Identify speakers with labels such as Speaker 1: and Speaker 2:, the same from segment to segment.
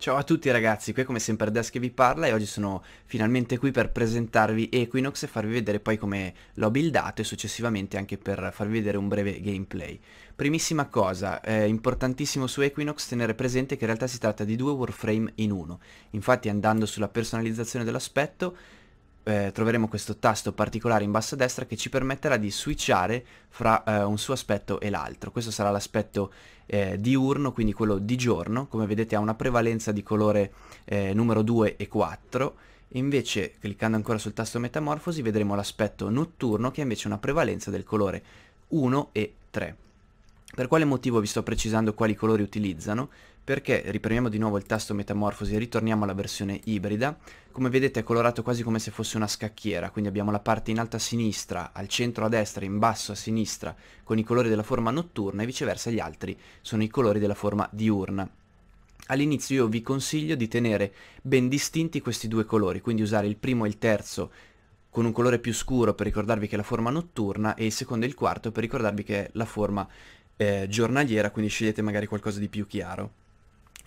Speaker 1: Ciao a tutti ragazzi, qui come sempre Desk che vi parla e oggi sono finalmente qui per presentarvi Equinox e farvi vedere poi come l'ho buildato e successivamente anche per farvi vedere un breve gameplay. Primissima cosa, è importantissimo su Equinox tenere presente che in realtà si tratta di due warframe in uno, infatti andando sulla personalizzazione dell'aspetto eh, troveremo questo tasto particolare in basso a destra che ci permetterà di switchare fra eh, un suo aspetto e l'altro. Questo sarà l'aspetto eh, diurno, quindi quello di giorno, come vedete ha una prevalenza di colore eh, numero 2 e 4, invece cliccando ancora sul tasto metamorfosi vedremo l'aspetto notturno che ha invece una prevalenza del colore 1 e 3. Per quale motivo vi sto precisando quali colori utilizzano? perché riprendiamo di nuovo il tasto metamorfosi e ritorniamo alla versione ibrida, come vedete è colorato quasi come se fosse una scacchiera, quindi abbiamo la parte in alto a sinistra, al centro a destra, in basso a sinistra, con i colori della forma notturna e viceversa gli altri sono i colori della forma diurna. All'inizio io vi consiglio di tenere ben distinti questi due colori, quindi usare il primo e il terzo con un colore più scuro per ricordarvi che è la forma notturna e il secondo e il quarto per ricordarvi che è la forma eh, giornaliera, quindi scegliete magari qualcosa di più chiaro.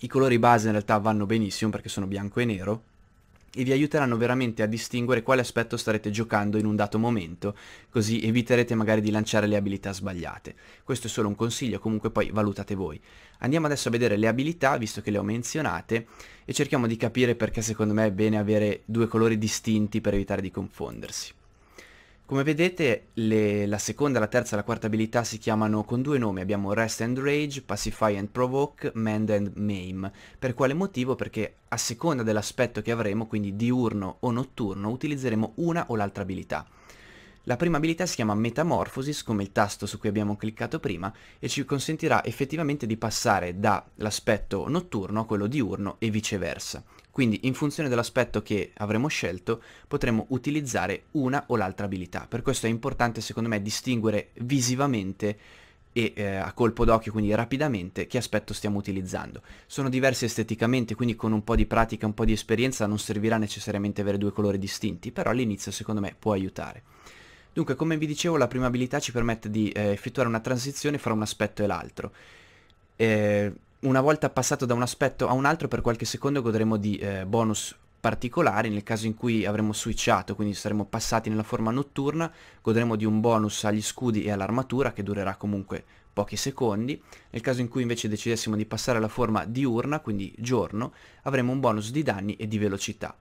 Speaker 1: I colori base in realtà vanno benissimo perché sono bianco e nero e vi aiuteranno veramente a distinguere quale aspetto starete giocando in un dato momento, così eviterete magari di lanciare le abilità sbagliate. Questo è solo un consiglio, comunque poi valutate voi. Andiamo adesso a vedere le abilità, visto che le ho menzionate, e cerchiamo di capire perché secondo me è bene avere due colori distinti per evitare di confondersi. Come vedete le, la seconda, la terza e la quarta abilità si chiamano con due nomi, abbiamo Rest and Rage, Pacify and Provoke, Mend and Maim. Per quale motivo? Perché a seconda dell'aspetto che avremo, quindi diurno o notturno, utilizzeremo una o l'altra abilità. La prima abilità si chiama Metamorphosis, come il tasto su cui abbiamo cliccato prima, e ci consentirà effettivamente di passare dall'aspetto notturno a quello diurno e viceversa. Quindi in funzione dell'aspetto che avremo scelto potremo utilizzare una o l'altra abilità. Per questo è importante secondo me distinguere visivamente e eh, a colpo d'occhio, quindi rapidamente, che aspetto stiamo utilizzando. Sono diversi esteticamente, quindi con un po' di pratica, un po' di esperienza non servirà necessariamente avere due colori distinti, però all'inizio secondo me può aiutare. Dunque, come vi dicevo, la prima abilità ci permette di eh, effettuare una transizione fra un aspetto e l'altro. Eh, una volta passato da un aspetto a un altro per qualche secondo godremo di eh, bonus particolari nel caso in cui avremo switchato, quindi saremo passati nella forma notturna, godremo di un bonus agli scudi e all'armatura che durerà comunque pochi secondi, nel caso in cui invece decidessimo di passare alla forma diurna, quindi giorno, avremo un bonus di danni e di velocità.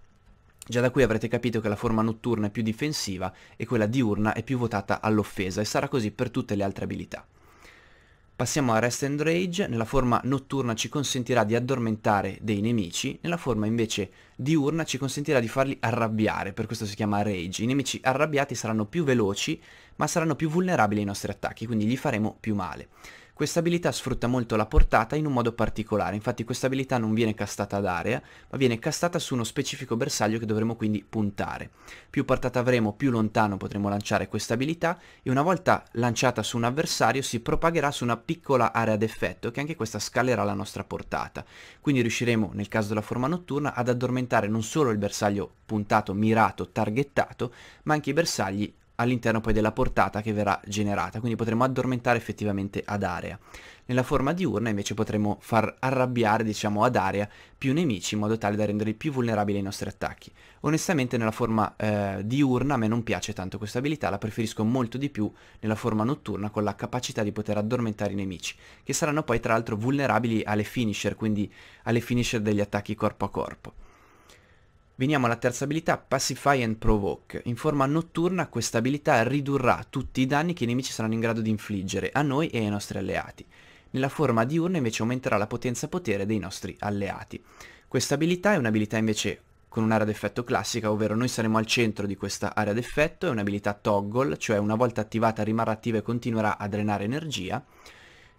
Speaker 1: Già da qui avrete capito che la forma notturna è più difensiva e quella diurna è più votata all'offesa e sarà così per tutte le altre abilità. Passiamo a Rest and Rage, nella forma notturna ci consentirà di addormentare dei nemici, nella forma invece diurna ci consentirà di farli arrabbiare, per questo si chiama Rage. I nemici arrabbiati saranno più veloci, ma saranno più vulnerabili ai nostri attacchi, quindi gli faremo più male. Questa abilità sfrutta molto la portata in un modo particolare, infatti questa abilità non viene castata ad area, ma viene castata su uno specifico bersaglio che dovremo quindi puntare. Più portata avremo, più lontano potremo lanciare questa abilità e una volta lanciata su un avversario si propagherà su una piccola area d'effetto che anche questa scalerà la nostra portata. Quindi riusciremo, nel caso della forma notturna, ad addormentare non solo il bersaglio puntato, mirato, targettato, ma anche i bersagli all'interno poi della portata che verrà generata, quindi potremo addormentare effettivamente ad area. Nella forma diurna invece potremo far arrabbiare, diciamo, ad area più nemici in modo tale da renderli più vulnerabili ai nostri attacchi. Onestamente nella forma eh, diurna a me non piace tanto questa abilità, la preferisco molto di più nella forma notturna con la capacità di poter addormentare i nemici, che saranno poi tra l'altro vulnerabili alle finisher, quindi alle finisher degli attacchi corpo a corpo. Veniamo alla terza abilità Pacify and Provoke. In forma notturna questa abilità ridurrà tutti i danni che i nemici saranno in grado di infliggere a noi e ai nostri alleati. Nella forma diurna invece aumenterà la potenza potere dei nostri alleati. Questa abilità è un'abilità invece con un'area d'effetto classica, ovvero noi saremo al centro di questa area d'effetto, è un'abilità toggle, cioè una volta attivata rimarrà attiva e continuerà a drenare energia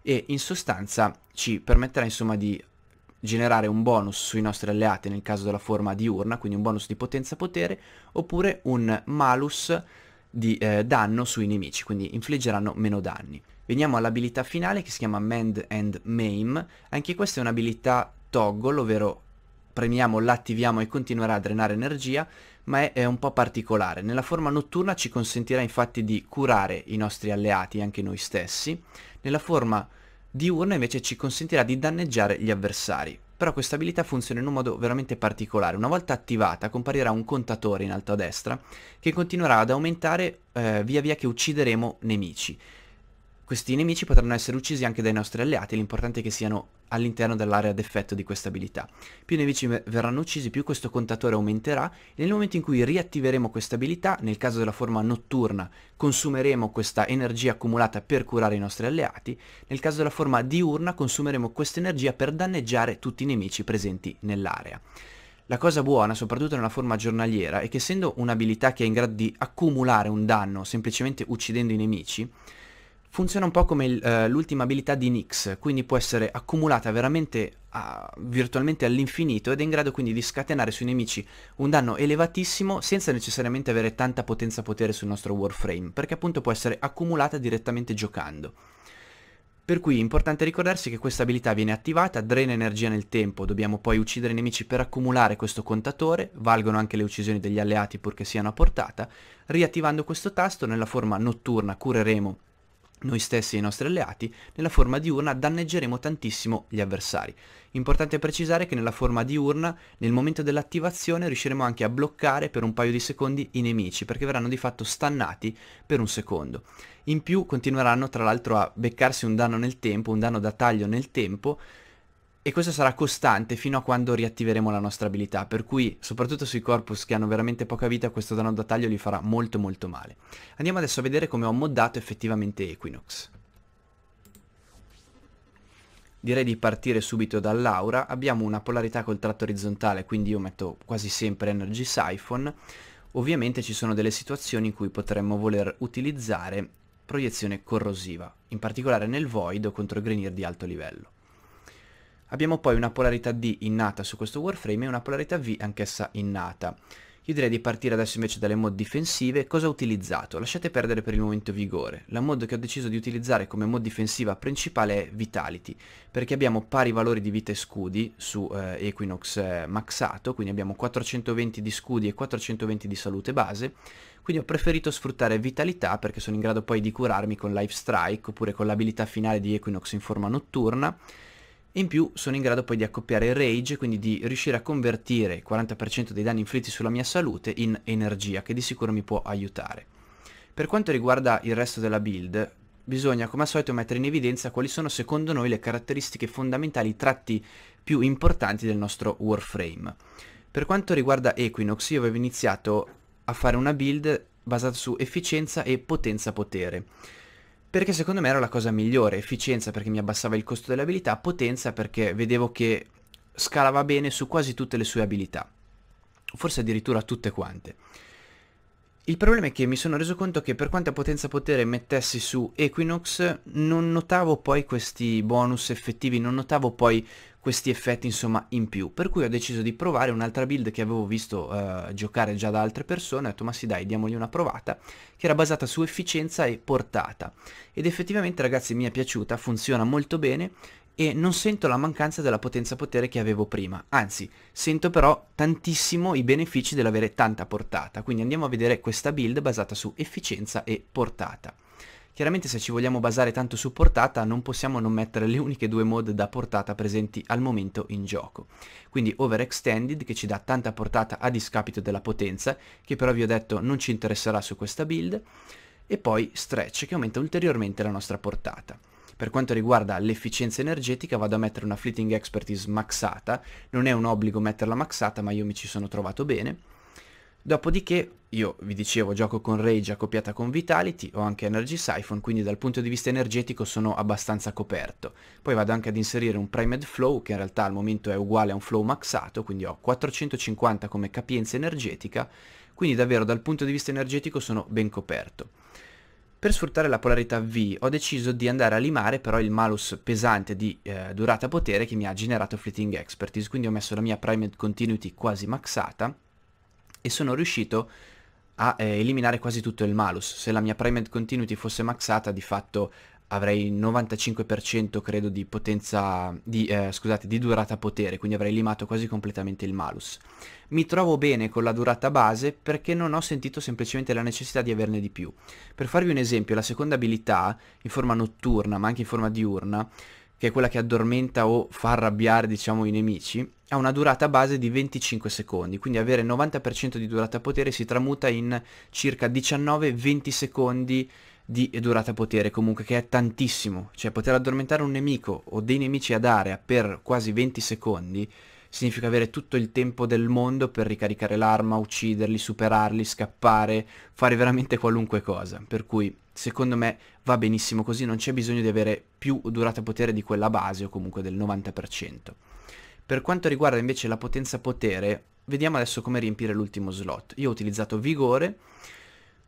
Speaker 1: e in sostanza ci permetterà insomma di generare un bonus sui nostri alleati nel caso della forma diurna, quindi un bonus di potenza potere, oppure un malus di eh, danno sui nemici, quindi infliggeranno meno danni. Veniamo all'abilità finale che si chiama Mend and Maim, anche questa è un'abilità toggle, ovvero premiamo, l'attiviamo e continuerà a drenare energia, ma è, è, un po' particolare. Nella forma notturna ci consentirà infatti di curare i nostri alleati, anche noi stessi. Nella forma Diurna invece ci consentirà di danneggiare gli avversari, però questa abilità funziona in un modo veramente particolare. Una volta attivata comparirà un contatore in alto a destra che continuerà ad aumentare eh, via via che uccideremo nemici. Questi nemici potranno essere uccisi anche dai nostri alleati, l'importante è che siano all'interno dell'area d'effetto di questa abilità. Più i nemici verranno uccisi, più questo contatore aumenterà e nel momento in cui riattiveremo questa abilità, nel caso della forma notturna, consumeremo questa energia accumulata per curare i nostri alleati, nel caso della forma diurna consumeremo questa energia per danneggiare tutti i nemici presenti nell'area. La cosa buona, soprattutto nella forma giornaliera, è che essendo un'abilità che è in grado di accumulare un danno semplicemente uccidendo i nemici, funziona un po' come eh, l'ultima uh, abilità di Nyx, quindi può essere accumulata veramente a, virtualmente all'infinito ed è in grado quindi di scatenare sui nemici un danno elevatissimo senza necessariamente avere tanta potenza potere sul nostro warframe, perché appunto può essere accumulata direttamente giocando. Per cui è importante ricordarsi che questa abilità viene attivata, drena energia nel tempo, dobbiamo poi uccidere i nemici per accumulare questo contatore, valgono anche le uccisioni degli alleati purché siano a portata, riattivando questo tasto nella forma notturna cureremo noi stessi e i nostri alleati, nella forma diurna danneggeremo tantissimo gli avversari. Importante precisare che nella forma diurna, nel momento dell'attivazione, riusciremo anche a bloccare per un paio di secondi i nemici, perché verranno di fatto stannati per un secondo. In più continueranno tra l'altro a beccarsi un danno nel tempo, un danno da taglio nel tempo, e questo sarà costante fino a quando riattiveremo la nostra abilità, per cui soprattutto sui corpus che hanno veramente poca vita questo danno da taglio gli farà molto molto male. Andiamo adesso a vedere come ho moddato effettivamente Equinox. Direi di partire subito dall'aura, abbiamo una polarità col tratto orizzontale, quindi io metto quasi sempre Energy Siphon. Ovviamente ci sono delle situazioni in cui potremmo voler utilizzare proiezione corrosiva, in particolare nel void o contro Grenier di alto livello. Abbiamo poi una polarità D innata su questo warframe e una polarità V anch'essa innata. Io direi di partire adesso invece dalle mod difensive. Cosa ho utilizzato? Lasciate perdere per il momento vigore. La mod che ho deciso di utilizzare come mod difensiva principale è Vitality, perché abbiamo pari valori di vita e scudi su eh, Equinox eh, maxato, quindi abbiamo 420 di scudi e 420 di salute base. Quindi ho preferito sfruttare Vitalità perché sono in grado poi di curarmi con Life Strike oppure con l'abilità finale di Equinox in forma notturna in più sono in grado poi di accoppiare rage, quindi di riuscire a convertire il 40% dei danni inflitti sulla mia salute in energia, che di sicuro mi può aiutare. Per quanto riguarda il resto della build, bisogna come al solito mettere in evidenza quali sono secondo noi le caratteristiche fondamentali, i tratti più importanti del nostro Warframe. Per quanto riguarda Equinox, io avevo iniziato a fare una build basata su efficienza e potenza-potere perché secondo me era la cosa migliore, efficienza perché mi abbassava il costo delle abilità, potenza perché vedevo che scalava bene su quasi tutte le sue abilità, forse addirittura tutte quante. Il problema è che mi sono reso conto che per quanta potenza potere mettessi su Equinox non notavo poi questi bonus effettivi, non notavo poi questi effetti insomma in più per cui ho deciso di provare un'altra build che avevo visto eh, giocare già da altre persone ho detto ma sì dai diamogli una provata che era basata su efficienza e portata ed effettivamente ragazzi mi è piaciuta funziona molto bene e non sento la mancanza della potenza potere che avevo prima, anzi sento però tantissimo i benefici dell'avere tanta portata, quindi andiamo a vedere questa build basata su efficienza e portata. Chiaramente se ci vogliamo basare tanto su portata non possiamo non mettere le uniche due mod da portata presenti al momento in gioco. Quindi Overextended che ci dà tanta portata a discapito della potenza, che però vi ho detto non ci interesserà su questa build, e poi Stretch che aumenta ulteriormente la nostra portata. Per quanto riguarda l'efficienza energetica vado a mettere una Fleeting Expertise maxata, non è un obbligo metterla maxata ma io mi ci sono trovato bene Dopodiché io vi dicevo gioco con Rage accoppiata con Vitality, ho anche Energy Siphon, quindi dal punto di vista energetico sono abbastanza coperto. Poi vado anche ad inserire un Primed Flow, che in realtà al momento è uguale a un Flow maxato, quindi ho 450 come capienza energetica, quindi davvero dal punto di vista energetico sono ben coperto. Per sfruttare la polarità V ho deciso di andare a limare però il malus pesante di eh, durata potere che mi ha generato Fleeting Expertise, quindi ho messo la mia Primed Continuity quasi maxata, e sono riuscito a eh, eliminare quasi tutto il malus. Se la mia Primed Continuity fosse maxata di fatto avrei 95% credo di potenza di, eh, scusate, di durata potere, quindi avrei limato quasi completamente il malus. Mi trovo bene con la durata base perché non ho sentito semplicemente la necessità di averne di più. Per farvi un esempio, la seconda abilità, in forma notturna ma anche in forma diurna, che è quella che addormenta o fa arrabbiare diciamo i nemici, ha una durata base di 25 secondi, quindi avere 90% di durata potere si tramuta in circa 19-20 secondi di durata potere comunque che è tantissimo, cioè poter addormentare un nemico o dei nemici ad area per quasi 20 secondi significa avere tutto il tempo del mondo per ricaricare l'arma, ucciderli, superarli, scappare, fare veramente qualunque cosa, per cui secondo me va benissimo così, non c'è bisogno di avere più durata potere di quella base o comunque del 90%. Per quanto riguarda invece la potenza potere, vediamo adesso come riempire l'ultimo slot. Io ho utilizzato vigore,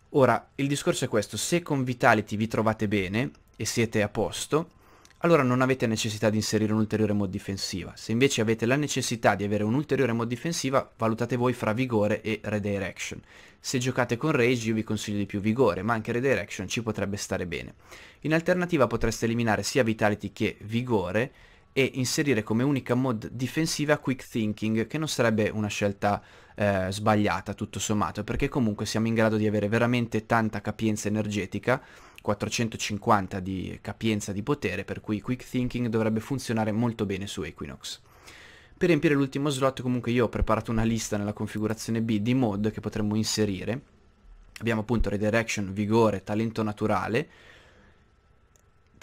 Speaker 1: ora il discorso è questo, se con Vitality vi trovate bene e siete a posto, allora non avete necessità di inserire un'ulteriore mod difensiva. Se invece avete la necessità di avere un'ulteriore mod difensiva, valutate voi fra vigore e redirection. Se giocate con Rage io vi consiglio di più vigore, ma anche Redirection ci potrebbe stare bene. In alternativa potreste eliminare sia Vitality che Vigore e inserire come unica mod difensiva Quick Thinking, che non sarebbe una scelta eh, sbagliata tutto sommato, perché comunque siamo in grado di avere veramente tanta capienza energetica 450 di capienza di potere, per cui Quick Thinking dovrebbe funzionare molto bene su Equinox. Per riempire l'ultimo slot comunque io ho preparato una lista nella configurazione B di mod che potremmo inserire. Abbiamo appunto redirection, vigore, talento naturale,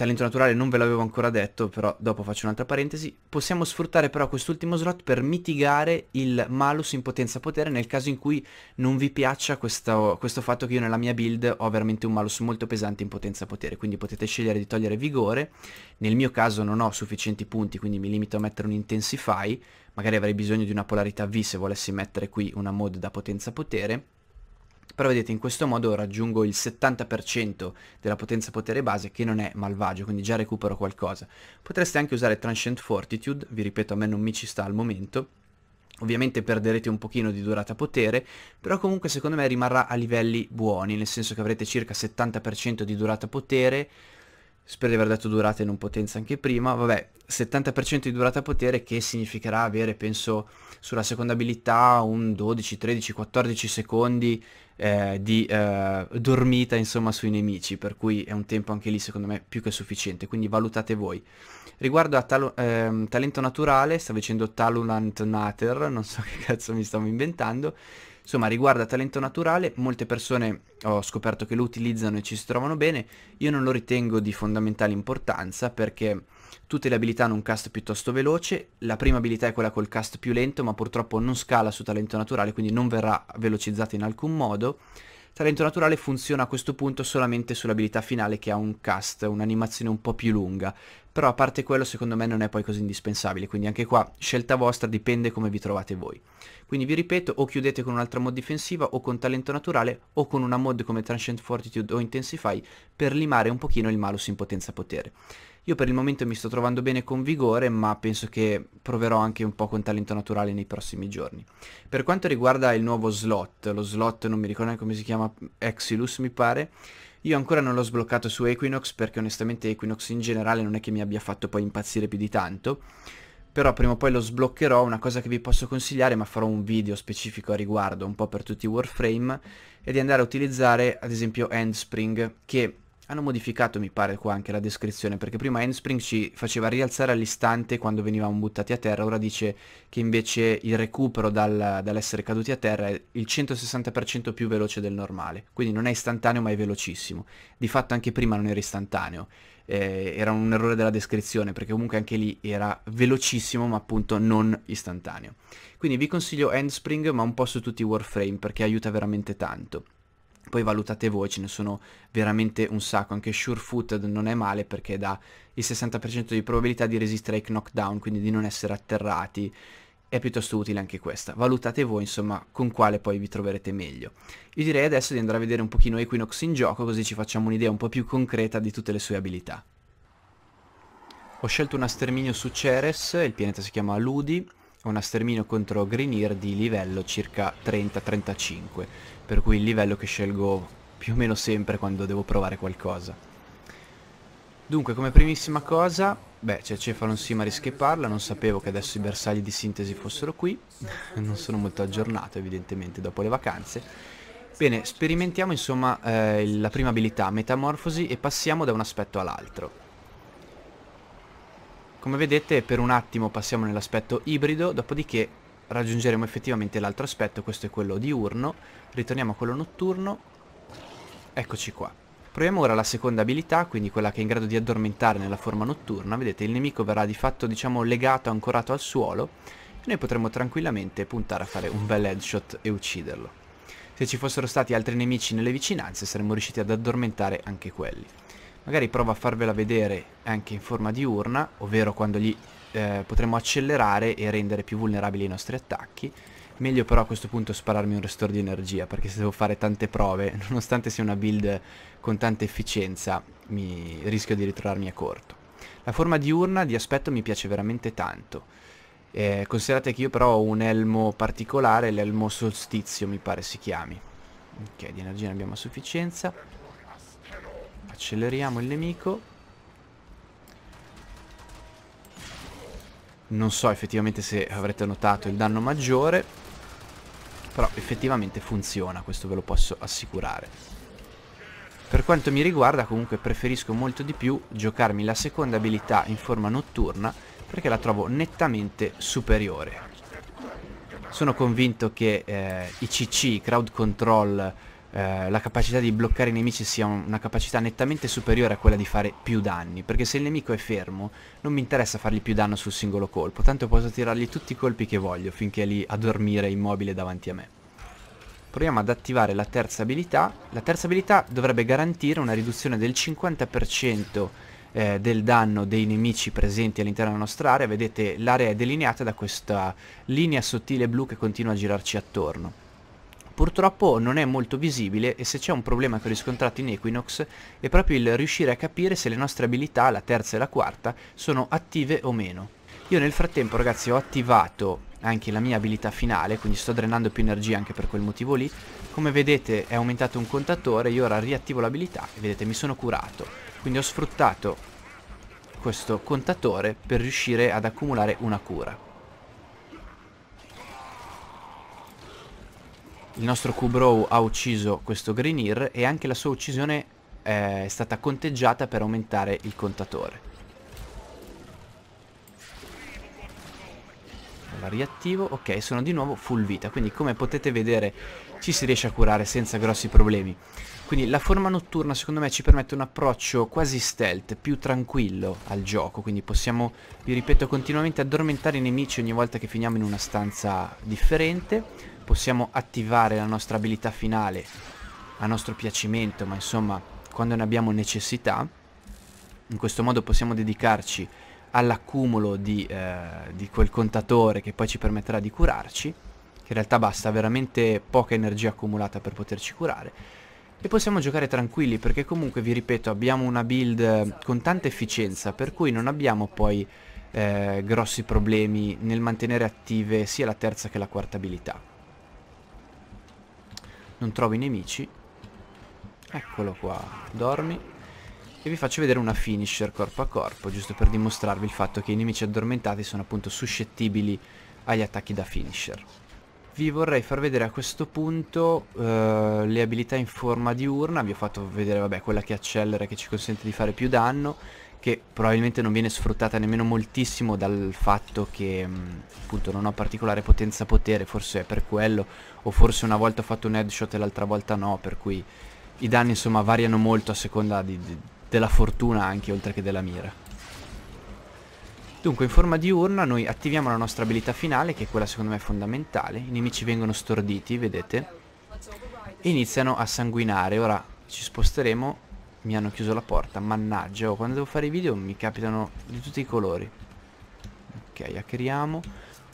Speaker 1: talento naturale non ve l'avevo ancora detto, però dopo faccio un'altra parentesi. Possiamo sfruttare però quest'ultimo slot per mitigare il malus in potenza potere nel caso in cui non vi piaccia questo, questo fatto che io nella mia build ho veramente un malus molto pesante in potenza potere, quindi potete scegliere di togliere vigore. Nel mio caso non ho sufficienti punti, quindi mi limito a mettere un intensify, magari avrei bisogno di una polarità V se volessi mettere qui una mod da potenza potere però vedete in questo modo raggiungo il 70% della potenza potere base che non è malvagio, quindi già recupero qualcosa. Potreste anche usare Transient Fortitude, vi ripeto a me non mi ci sta al momento, Ovviamente perderete un pochino di durata potere, però comunque secondo me rimarrà a livelli buoni, nel senso che avrete circa 70% di durata potere, spero di aver dato durata e non potenza anche prima, vabbè, 70% di durata potere che significherà avere, penso, sulla seconda abilità un 12, 13, 14 secondi eh, di eh, dormita insomma sui nemici, per cui è un tempo anche lì secondo me più che sufficiente, quindi valutate voi. Riguardo a talo- ehm, talento naturale, stavo dicendo Talulant Nater, non so che cazzo mi stavo inventando, insomma riguarda talento naturale molte persone ho scoperto che lo utilizzano e ci si trovano bene io non lo ritengo di fondamentale importanza perché Tutte le abilità hanno un cast piuttosto veloce, la prima abilità è quella col cast più lento ma purtroppo non scala su talento naturale quindi non verrà velocizzata in alcun modo. Talento naturale funziona a questo punto solamente sull'abilità finale che ha un cast, un'animazione un po' più lunga, però a parte quello secondo me non è poi così indispensabile, quindi anche qua scelta vostra dipende come vi trovate voi. Quindi vi ripeto, o chiudete con un'altra mod difensiva o con talento naturale o con una mod come Transient Fortitude o Intensify per limare un pochino il malus in potenza potere. Io per il momento mi sto trovando bene con vigore, ma penso che proverò anche un po' con talento naturale nei prossimi giorni. Per quanto riguarda il nuovo slot, lo slot non mi ricordo come si chiama, Exilus mi pare, io ancora non l'ho sbloccato su Equinox perché onestamente Equinox in generale non è che mi abbia fatto poi impazzire più di tanto. Però prima o poi lo sbloccherò, una cosa che vi posso consigliare, ma farò un video specifico a riguardo, un po' per tutti i Warframe, è di andare a utilizzare ad esempio Handspring, che hanno modificato mi pare qua anche la descrizione perché prima Handspring ci faceva rialzare all'istante quando venivamo buttati a terra, ora dice che invece il recupero dal, dall'essere caduti a terra è il 160% più veloce del normale, quindi non è istantaneo ma è velocissimo. Di fatto anche prima non era istantaneo, eh, era un errore della descrizione perché comunque anche lì era velocissimo ma appunto non istantaneo. Quindi vi consiglio Handspring ma un po' su tutti i Warframe perché aiuta veramente tanto poi valutate voi, ce ne sono veramente un sacco, anche Surefooted non è male perché dà il 60% di probabilità di resistere ai knockdown, quindi di non essere atterrati, è piuttosto utile anche questa. Valutate voi insomma con quale poi vi troverete meglio. Io direi adesso di andare a vedere un pochino Equinox in gioco così ci facciamo un'idea un po' più concreta di tutte le sue abilità. Ho scelto una sterminio su Ceres, il pianeta si chiama Ludi, è una sterminio contro Greenir di livello circa 30-35, per cui il livello che scelgo più o meno sempre quando devo provare qualcosa. Dunque, come primissima cosa, beh, c'è Cefalon Simaris che parla, non sapevo che adesso i bersagli di sintesi fossero qui, non sono molto aggiornato evidentemente dopo le vacanze. Bene, sperimentiamo insomma eh, la prima abilità, metamorfosi, e passiamo da un aspetto all'altro. Come vedete per un attimo passiamo nell'aspetto ibrido, dopodiché raggiungeremo effettivamente l'altro aspetto, questo è quello diurno, ritorniamo a quello notturno, eccoci qua. Proviamo ora la seconda abilità, quindi quella che è in grado di addormentare nella forma notturna, vedete il nemico verrà di fatto diciamo legato, ancorato al suolo, e noi potremo tranquillamente puntare a fare un bel headshot e ucciderlo. Se ci fossero stati altri nemici nelle vicinanze saremmo riusciti ad addormentare anche quelli magari provo a farvela vedere anche in forma di urna, ovvero quando gli eh, potremo accelerare e rendere più vulnerabili i nostri attacchi. Meglio però a questo punto spararmi un restore di energia, perché se devo fare tante prove, nonostante sia una build con tanta efficienza, mi rischio di ritrovarmi a corto. La forma di urna di aspetto mi piace veramente tanto. Eh, considerate che io però ho un elmo particolare, l'elmo solstizio mi pare si chiami. Ok, di energia ne abbiamo a sufficienza. Acceleriamo il nemico. Non so effettivamente se avrete notato il danno maggiore, però effettivamente funziona, questo ve lo posso assicurare. Per quanto mi riguarda comunque preferisco molto di più giocarmi la seconda abilità in forma notturna perché la trovo nettamente superiore. Sono convinto che eh, i CC, i crowd control eh, la capacità di bloccare i nemici sia una capacità nettamente superiore a quella di fare più danni, perché se il nemico è fermo non mi interessa fargli più danno sul singolo colpo, tanto posso tirargli tutti i colpi che voglio finché è lì a dormire immobile davanti a me. Proviamo ad attivare la terza abilità, la terza abilità dovrebbe garantire una riduzione del 50% eh, del danno dei nemici presenti all'interno della nostra area, vedete l'area è delineata da questa linea sottile blu che continua a girarci attorno Purtroppo non è molto visibile e se c'è un problema che ho riscontrato in Equinox è proprio il riuscire a capire se le nostre abilità, la terza e la quarta, sono attive o meno. Io nel frattempo ragazzi ho attivato anche la mia abilità finale, quindi sto drenando più energia anche per quel motivo lì. Come vedete è aumentato un contatore, io ora riattivo l'abilità e vedete mi sono curato. Quindi ho sfruttato questo contatore per riuscire ad accumulare una cura. il nostro Kubrow ha ucciso questo Greenir e anche la sua uccisione eh, è stata conteggiata per aumentare il contatore. riattivo, ok, sono di nuovo full vita, quindi come potete vedere ci si riesce a curare senza grossi problemi. Quindi la forma notturna secondo me ci permette un approccio quasi stealth, più tranquillo al gioco, quindi possiamo, vi ripeto, continuamente addormentare i nemici ogni volta che finiamo in una stanza differente, possiamo attivare la nostra abilità finale a nostro piacimento, ma insomma quando ne abbiamo necessità, in questo modo possiamo dedicarci all'accumulo di, eh, di quel contatore che poi ci permetterà di curarci in realtà basta veramente poca energia accumulata per poterci curare. E possiamo giocare tranquilli perché comunque, vi ripeto, abbiamo una build eh, con tanta efficienza, per cui non abbiamo poi eh, grossi problemi nel mantenere attive sia la terza che la quarta abilità. Non trovo i nemici. Eccolo qua, dormi. E vi faccio vedere una finisher corpo a corpo, giusto per dimostrarvi il fatto che i nemici addormentati sono appunto suscettibili agli attacchi da finisher vi vorrei far vedere a questo punto eh, le abilità in forma di urna, vi ho fatto vedere vabbè, quella che accelera e che ci consente di fare più danno, che probabilmente non viene sfruttata nemmeno moltissimo dal fatto che mh, mm, appunto non ho particolare potenza potere, forse è per quello, o forse una volta ho fatto un headshot e l'altra volta no, per cui i danni insomma variano molto a seconda di, di, della fortuna anche oltre che della mira. Dunque, in forma diurna noi attiviamo la nostra abilità finale, che è quella secondo me fondamentale. I nemici vengono storditi, vedete? E iniziano a sanguinare. Ora ci sposteremo. Mi hanno chiuso la porta, mannaggia. Oh, quando devo fare i video mi capitano di tutti i colori. Ok, hackeriamo.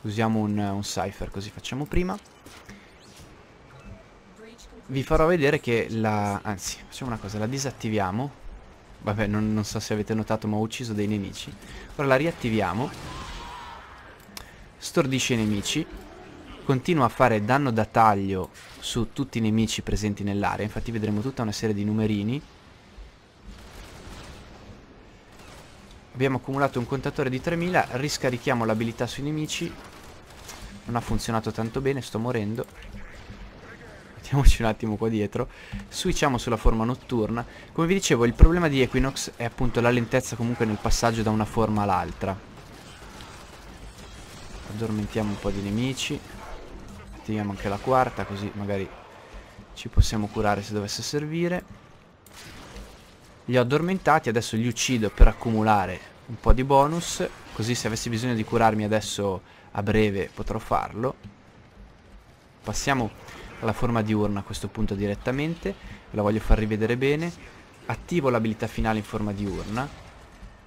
Speaker 1: Usiamo un, un cipher, così facciamo prima. Vi farò vedere che la... Anzi, facciamo una cosa, la disattiviamo Vabbè, non, non, so se avete notato, ma ho ucciso dei nemici. Ora la riattiviamo. Stordisce i nemici. Continua a fare danno da taglio su tutti i nemici presenti nell'area. Infatti vedremo tutta una serie di numerini. Abbiamo accumulato un contatore di 3000. Riscarichiamo l'abilità sui nemici. Non ha funzionato tanto bene, sto morendo mettiamoci un attimo qua dietro switchiamo sulla forma notturna come vi dicevo il problema di Equinox è appunto la lentezza comunque nel passaggio da una forma all'altra addormentiamo un po' di nemici attiviamo anche la quarta così magari ci possiamo curare se dovesse servire li ho addormentati adesso li uccido per accumulare un po' di bonus così se avessi bisogno di curarmi adesso a breve potrò farlo passiamo alla forma diurna a questo punto direttamente, ve la voglio far rivedere bene, attivo l'abilità finale in forma diurna,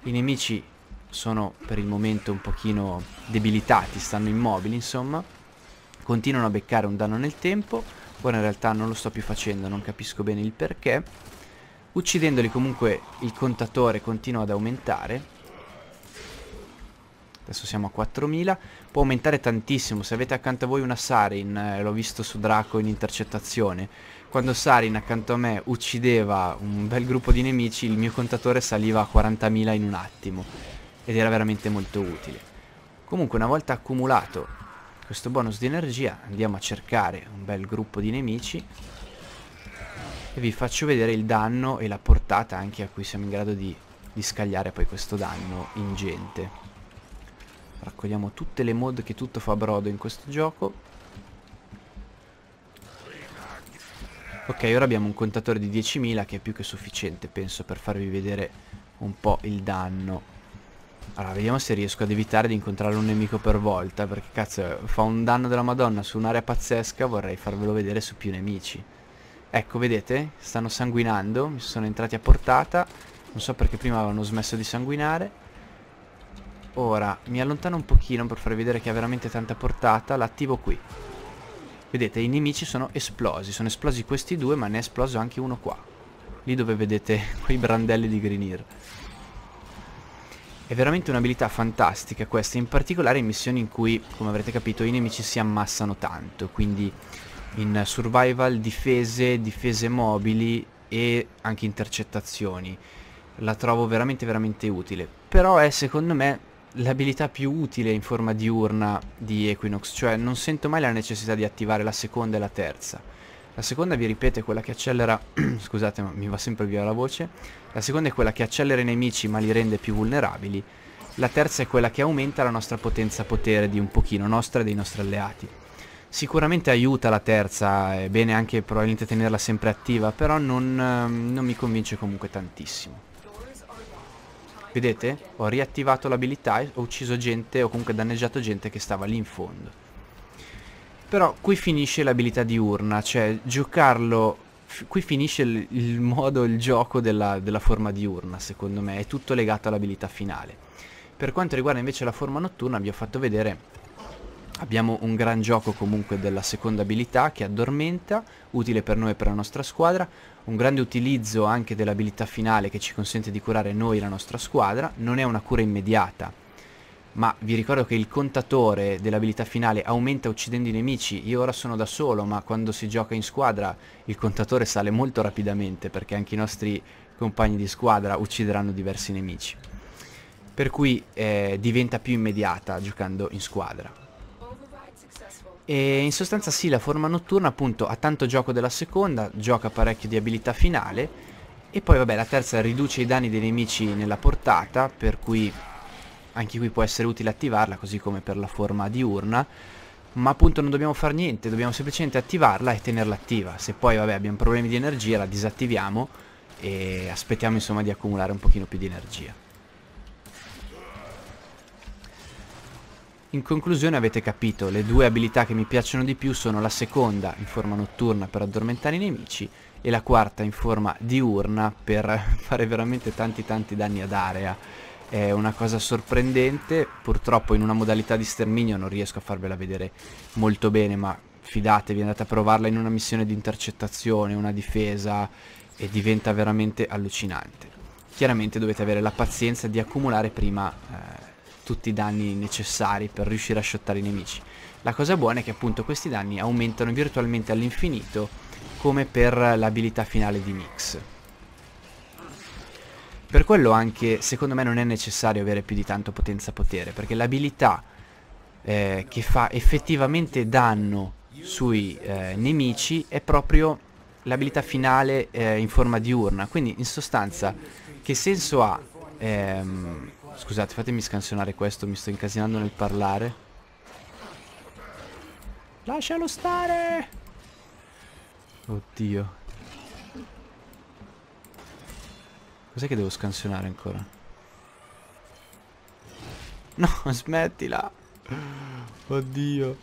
Speaker 1: i nemici sono per il momento un pochino debilitati, stanno immobili insomma, continuano a beccare un danno nel tempo, ora in realtà non lo sto più facendo, non capisco bene il perché, uccidendoli comunque il contatore continua ad aumentare, adesso siamo a 4000, può aumentare tantissimo, se avete accanto a voi una Sarin, eh, l'ho visto su Draco in intercettazione, quando Sarin accanto a me uccideva un bel gruppo di nemici, il mio contatore saliva a 40.000 in un attimo, ed era veramente molto utile. Comunque una volta accumulato questo bonus di energia andiamo a cercare un bel gruppo di nemici e vi faccio vedere il danno e la portata anche a cui siamo in grado di, di scagliare poi questo danno ingente. Raccogliamo tutte le mod che tutto fa brodo in questo gioco. Ok, ora abbiamo un contatore di 10.000 che è più che sufficiente, penso, per farvi vedere un po' il danno. Allora, vediamo se riesco ad evitare di incontrare un nemico per volta, perché cazzo, fa un danno della madonna su un'area pazzesca, vorrei farvelo vedere su più nemici. Ecco, vedete? Stanno sanguinando, mi sono entrati a portata, non so perché prima avevano smesso di sanguinare. Ora mi allontano un pochino per farvi vedere che ha veramente tanta portata, l'attivo qui. Vedete, i nemici sono esplosi, sono esplosi questi due ma ne è esploso anche uno qua. Lì dove vedete quei brandelli di Greenir È veramente un'abilità fantastica questa, in particolare in missioni in cui, come avrete capito, i nemici si ammassano tanto, quindi in survival, difese, difese mobili e anche intercettazioni. La trovo veramente veramente utile, però è secondo me l'abilità più utile in forma diurna di Equinox, cioè non sento mai la necessità di attivare la seconda e la terza. La seconda, vi ripeto, è quella che accelera, scusate ma mi va sempre via la voce, la seconda è quella che accelera i nemici ma li rende più vulnerabili, la terza è quella che aumenta la nostra potenza potere di un pochino nostra e dei nostri alleati. Sicuramente aiuta la terza, è bene anche probabilmente tenerla sempre attiva, però non, ehm, non mi convince comunque tantissimo. Vedete? Ho riattivato l'abilità e ho ucciso gente o comunque danneggiato gente che stava lì in fondo. Però qui finisce l'abilità diurna, cioè giocarlo... Qui finisce il, il, modo, il gioco della, della forma diurna, secondo me. È tutto legato all'abilità finale. Per quanto riguarda invece la forma notturna, vi ho fatto vedere Abbiamo un gran gioco comunque della seconda abilità che addormenta, utile per noi e per la nostra squadra, un grande utilizzo anche dell'abilità finale che ci consente di curare noi e la nostra squadra, non è una cura immediata, ma vi ricordo che il contatore dell'abilità finale aumenta uccidendo i nemici, io ora sono da solo, ma quando si gioca in squadra il contatore sale molto rapidamente perché anche i nostri compagni di squadra uccideranno diversi nemici. Per cui eh, diventa più immediata giocando in squadra. E in sostanza sì, la forma notturna appunto ha tanto gioco della seconda, gioca parecchio di abilità finale e poi vabbè la terza riduce i danni dei nemici nella portata per cui anche qui può essere utile attivarla così come per la forma diurna ma appunto non dobbiamo fare niente, dobbiamo semplicemente attivarla e tenerla attiva. Se poi vabbè abbiamo problemi di energia la disattiviamo e aspettiamo insomma di accumulare un pochino più di energia. In conclusione avete capito, le due abilità che mi piacciono di più sono la seconda in forma notturna per addormentare i nemici e la quarta in forma diurna per fare veramente tanti tanti danni ad area. È una cosa sorprendente, purtroppo in una modalità di sterminio non riesco a farvela vedere molto bene, ma fidatevi, andate a provarla in una missione di intercettazione, una difesa e diventa veramente allucinante. Chiaramente dovete avere la pazienza di accumulare prima... Eh, tutti i danni necessari per riuscire a shottare i nemici. La cosa buona è che appunto questi danni aumentano virtualmente all'infinito come per l'abilità finale di Nyx. Per quello anche secondo me non è necessario avere più di tanto potenza potere perché l'abilità eh, che fa effettivamente danno sui eh, nemici è proprio l'abilità finale eh, in forma di urna. Quindi in sostanza che senso ha ehm, Scusate, fatemi scansionare questo, mi sto incasinando nel parlare. Lascialo stare! Oddio. Cos'è che devo scansionare ancora? No, smettila! Oddio.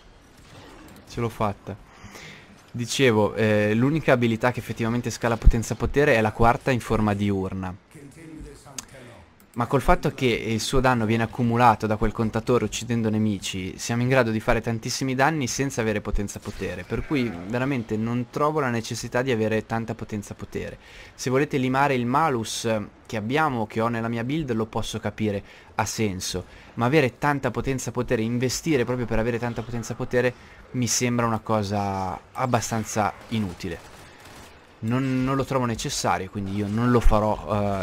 Speaker 1: Ce l'ho fatta. Dicevo, eh, l'unica abilità che effettivamente scala potenza potere è la quarta in forma di urna. Ma col fatto che il suo danno viene accumulato da quel contatore uccidendo nemici, siamo in grado di fare tantissimi danni senza avere potenza potere, per cui veramente non trovo la necessità di avere tanta potenza potere. Se volete limare il malus che abbiamo, che ho nella mia build, lo posso capire, ha senso, ma avere tanta potenza potere, investire proprio per avere tanta potenza potere, mi sembra una cosa abbastanza inutile non, non, lo trovo necessario, quindi io non lo farò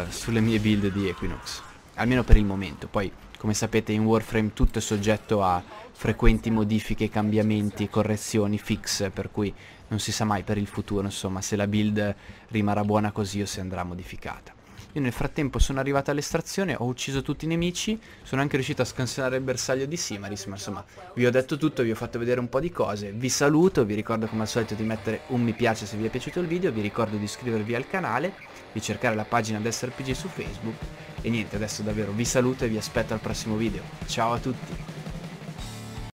Speaker 1: uh, sulle mie build di Equinox, almeno per il momento. Poi, come sapete, in Warframe tutto è soggetto a frequenti modifiche, cambiamenti, correzioni fix, per cui non si sa mai per il futuro, insomma, se la build rimarrà buona così o se andrà modificata. Io nel frattempo sono arrivato all'estrazione, ho ucciso tutti i nemici, sono anche riuscito a scansionare il bersaglio di Simaris, ma insomma vi ho detto tutto, vi ho fatto vedere un po' di cose, vi saluto, vi ricordo come al solito di mettere un mi piace se vi è piaciuto il video, vi ricordo di iscrivervi al canale, di cercare la pagina d'SRPG su Facebook e niente, adesso davvero vi saluto e vi aspetto al prossimo video. Ciao a tutti!